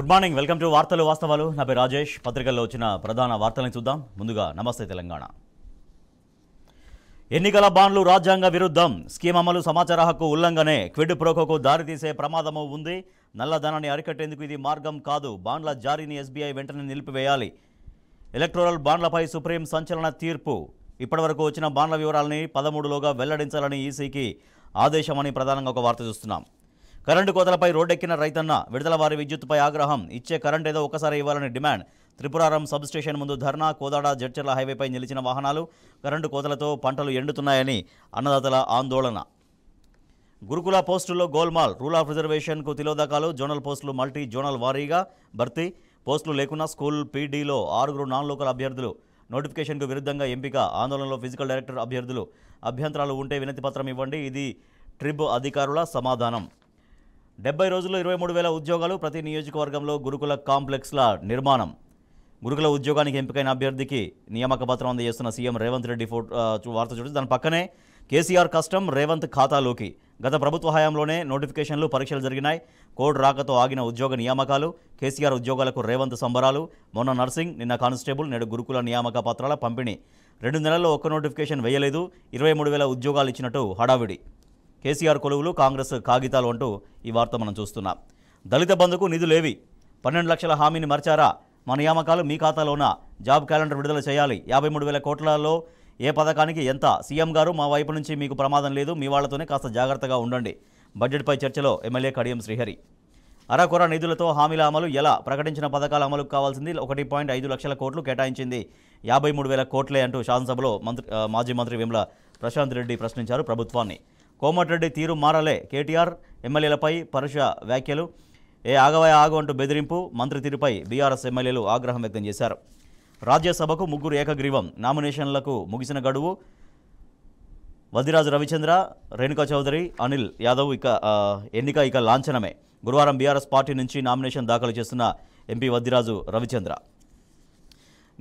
good morning welcome to వార్తలు వాస్తవాలు నా పేరు రాజేష్ పత్రికల్లో వచ్చిన ప్రధాన వార్తలను చూద్దాం ముందుగా నమస్తే తెలంగాణ ఎన్నికల బాండ్లు రాజ్యాంగ విరుద్ధం స్కీమ్ అమలు సమాచార హక్కు ఉల్లంఘనే క్విడ్ ప్రోకోకు దారితీసే ప్రమాదము ఉంది నల్లధనాన్ని అరికట్టేందుకు ఇది మార్గం కాదు బాండ్ల జారీని ఎస్బీఐ వెంటనే నిలిపివేయాలి ఎలక్టోరల్ బాండ్లపై సుప్రీం సంచలన తీర్పు ఇప్పటివరకు వచ్చిన బాండ్ల వివరాలని పదమూడులోగా వెల్లడించాలని ఈసీకి ఆదేశమని ప్రధానంగా ఒక వార్త చూస్తున్నాం కరెంటు కోతలపై రోడ్డెక్కిన రైతన్న విడుదల వారి విద్యుత్పై ఆగ్రహం ఇచ్చే కరెంట్ ఏదో ఒకసారి ఇవ్వాలని డిమాండ్ త్రిపురారం సబ్ స్టేషన్ ముందు ధర్నా కోదాడ జడ్చర్ల హైవేపై నిలిచిన వాహనాలు కరెంటు కోతలతో పంటలు ఎండుతున్నాయని అన్నదాతల ఆందోళన గురుకుల పోస్టుల్లో గోల్మాల్ రూల్ ఆఫ్ రిజర్వేషన్కు తిలోదకాలు జోనల్ పోస్టులు మల్టీ జోనల్ వారీగా భర్తీ పోస్టులు లేకున్నా స్కూల్ పీడీలో ఆరుగురు నాన్ లోకల్ అభ్యర్థులు నోటిఫికేషన్కు విరుద్ధంగా ఎంపిక ఆందోళనలో ఫిజికల్ డైరెక్టర్ అభ్యర్థులు అభ్యంతరాలు ఉంటే వినతిపత్రం ఇవ్వండి ఇది ట్రిబ్ అధికారుల సమాధానం డెబ్బై రోజుల్లో ఇరవై మూడు వేల ఉద్యోగాలు ప్రతి నియోజకవర్గంలో గురుకుల కాంప్లెక్స్ల నిర్మాణం గురుకుల ఉద్యోగానికి ఎంపికైన అభ్యర్థికి నియామక పత్రం అందజేస్తున్న సీఎం రేవంత్ రెడ్డి ఫోటో వార్త చూడండి దాని పక్కనే కేసీఆర్ కష్టం రేవంత్ ఖాతాలోకి గత ప్రభుత్వ హయాంలోనే నోటిఫికేషన్లు పరీక్షలు జరిగినాయి కోడ్ రాకతో ఆగిన ఉద్యోగ నియామకాలు కేసీఆర్ ఉద్యోగాలకు రేవంత్ సంబరాలు మొన్న నర్సింగ్ నిన్న కానిస్టేబుల్ నేడు గురుకుల నియామక పత్రాల పంపిణీ రెండు నెలల్లో ఒక్క నోటిఫికేషన్ వేయలేదు ఇరవై మూడు వేల ఉద్యోగాలు ఇచ్చినట్టు హడావిడి కేసీఆర్ కొలువులు కాంగ్రెస్ కాగితాలు అంటూ ఈ వార్త మనం చూస్తున్నాం దళిత బంధుకు నిధులేవి పన్నెండు లక్షల హామీని మర్చారా మా నియామకాలు మీ ఖాతాలోన జాబ్ క్యాలెండర్ విడుదల చేయాలి యాభై మూడు వేల కోట్లలో ఏ పథకానికి ఎంత సీఎం గారు మా వైపు నుంచి మీకు ప్రమాదం లేదు మీ వాళ్లతోనే కాస్త జాగ్రత్తగా ఉండండి బడ్జెట్పై చర్చలో ఎమ్మెల్యే కడియం శ్రీహరి అరకొర నిధులతో హామీల అమలు ఎలా ప్రకటించిన పథకాల అమలుకు కావాల్సింది ఒకటి పాయింట్ ఐదు లక్షల కోట్లు కేటాయించింది యాభై మూడు వేల కోట్లే అంటూ శాసనసభలో మంత్రి మాజీ మంత్రి వేముల ప్రశాంత్ రెడ్డి ప్రశ్నించారు ప్రభుత్వాన్ని కోమటిరెడ్డి తీరు మారలే కేటీఆర్ ఎమ్మెల్యేలపై పరుష వ్యాఖ్యలు ఏ ఆగవాయ ఆగు అంటూ బెదిరింపు మంత్రి తీరుపై బీఆర్ఎస్ ఎమ్మెల్యేలు ఆగ్రహం వ్యక్తం చేశారు రాజ్యసభకు ముగ్గురు ఏకగ్రీవం నామినేషన్లకు ముగిసిన గడువు వదిరాజు రవిచంద్ర రేణుకా చౌదరి అనిల్ యాదవ్ ఇక ఎన్నిక ఇక లాంఛనమే గురువారం బీఆర్ఎస్ పార్టీ నుంచి నామినేషన్ దాఖలు చేస్తున్న ఎంపీ వద్దిరాజు రవిచంద్ర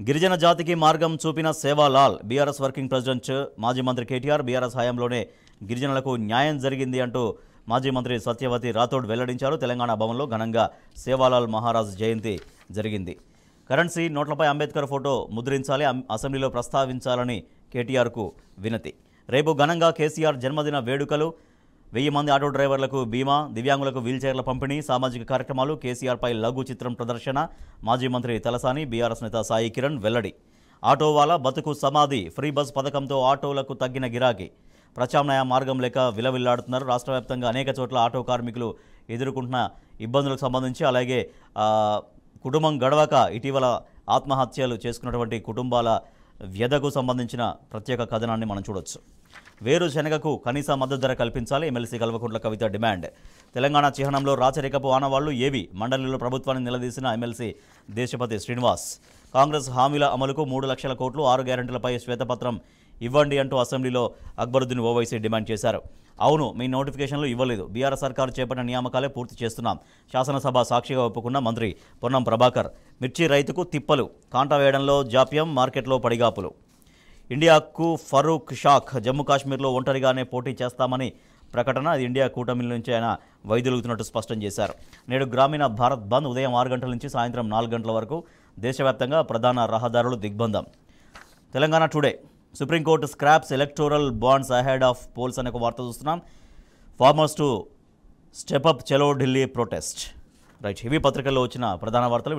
గిరిజన జాతికి మార్గం చూపిన సేవాలాల్ బీఆర్ఎస్ వర్కింగ్ ప్రెసిడెంట్ మాజీ మంత్రి కేటీఆర్ బీఆర్ఎస్ హయాంలోనే గిరిజనులకు న్యాయం జరిగింది అంటూ మాజీ మంత్రి సత్యవతి రాథోడ్ వెల్లడించారు తెలంగాణ భవన్లో ఘనంగా సేవాలాల్ మహారాజ్ జయంతి జరిగింది కరెన్సీ నోట్లపై అంబేద్కర్ ఫోటో ముద్రించాలి అసెంబ్లీలో ప్రస్తావించాలని కేటీఆర్కు వినతి రేపు ఘనంగా కేసీఆర్ జన్మదిన వేడుకలు వెయ్యి మంది ఆటో డ్రైవర్లకు బీమా దివ్యాంగులకు వీల్చైర్ల పంపిణీ సామాజిక కార్యక్రమాలు కేసీఆర్పై లఘు చిత్రం ప్రదర్శన మాజీ మంత్రి తలసాని బీఆర్ఎస్ నేత సాయి కిరణ్ వెల్లడి ఆటోవాలా బతుకు సమాధి ఫ్రీ బస్ పథకంతో ఆటోలకు తగ్గిన గిరాకీ ప్రత్యామ్నాయ మార్గం లేక విలవిల్లాడుతున్నారు రాష్ట్ర వ్యాప్తంగా అనేక చోట్ల ఆటో కార్మికులు ఎదుర్కొంటున్న ఇబ్బందులకు సంబంధించి అలాగే కుటుంబం గడవక ఇటీవల ఆత్మహత్యలు చేసుకున్నటువంటి కుటుంబాల వ్యధకు సంబంధించిన ప్రత్యేక కథనాన్ని మనం చూడవచ్చు వేరు శనగకు కనీస మద్దతు ధర కల్పించాలి ఎమ్మెల్సీ కల్వకుంట్ల కవిత డిమాండ్ తెలంగాణ చిహ్నంలో రాచరికపు ఆనవాళ్లు ఏవి మండలిలో ప్రభుత్వాన్ని నిలదీసిన ఎమ్మెల్సీ దేశపతి శ్రీనివాస్ కాంగ్రెస్ హామీల అమలుకు మూడు లక్షల కోట్లు ఆరు గ్యారెంటీలపై శ్వేతపత్రం ఇవ్వండి అంటూ అసెంబ్లీలో అక్బరుద్దీన్ ఓవైసీ డిమాండ్ చేశారు అవును మీ నోటిఫికేషన్లు ఇవ్వలేదు బీఆర్ సర్కారు చేపట్టిన నియామకాలే పూర్తి చేస్తున్నాం శాసనసభ సాక్షిగా ఒప్పుకున్న మంత్రి పొన్నం ప్రభాకర్ మిర్చి రైతుకు తిప్పలు కాంటా వేయడంలో జాప్యం మార్కెట్లో పడిగాపులు ఇండియాకు ఫరూక్ షాక్ జమ్మూ కాశ్మీర్లో ఒంటరిగానే పోటీ చేస్తామని ప్రకటన అది ఇండియా కూటమి నుంచి ఆయన వైదొలుగుతున్నట్టు స్పష్టం చేశారు నేడు గ్రామీణ భారత్ బంద్ ఉదయం ఆరు గంటల నుంచి సాయంత్రం నాలుగు గంటల వరకు దేశవ్యాప్తంగా ప్రధాన రహదారులు దిగ్బంధం Telangana today supreme court scraps electoral bonds ahead of polls అనే ఒక వార్త చూస్తున్నాం ఫార్మర్స్ టు స్టెప్ అప్ చెలో ఢిల్లీ ప్రొటెస్ట్ రైట్ హెవీ పత్రికల్లో వచ్చిన ప్రధాన వార్తలు